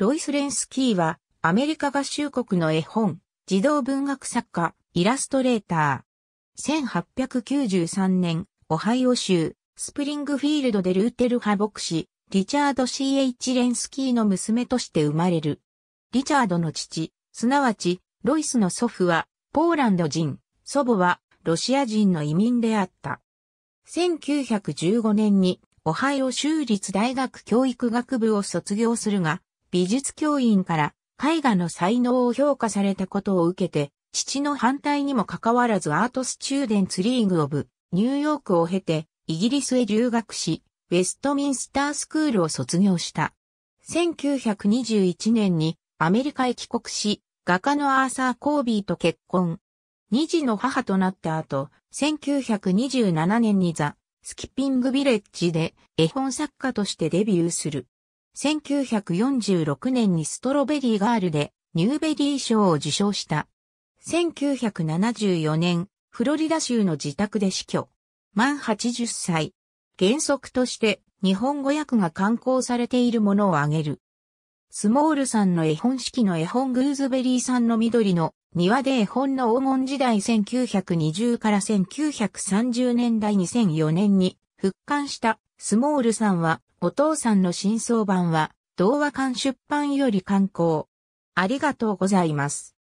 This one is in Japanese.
ロイス・レンスキーは、アメリカ合衆国の絵本、児童文学作家、イラストレーター。1893年、オハイオ州、スプリングフィールドでルーテル派牧師、リチャード C.H. レンスキーの娘として生まれる。リチャードの父、すなわち、ロイスの祖父は、ポーランド人、祖母は、ロシア人の移民であった。1915年に、オハイオ州立大学教育学部を卒業するが、美術教員から絵画の才能を評価されたことを受けて、父の反対にもかかわらずアートスチューデンツリーグオブニューヨークを経てイギリスへ留学し、ウェストミンスタースクールを卒業した。1921年にアメリカへ帰国し、画家のアーサー・コービーと結婚。二児の母となった後、1927年にザ・スキッピング・ビレッジで絵本作家としてデビューする。1946年にストロベリーガールでニューベリー賞を受賞した。1974年、フロリダ州の自宅で死去。満80歳。原則として日本語訳が刊行されているものを挙げる。スモールさんの絵本式の絵本グーズベリーさんの緑の庭で絵本の黄金時代1920から1930年代2004年に復刊したスモールさんは、お父さんの真相版は、童話館出版より刊行。ありがとうございます。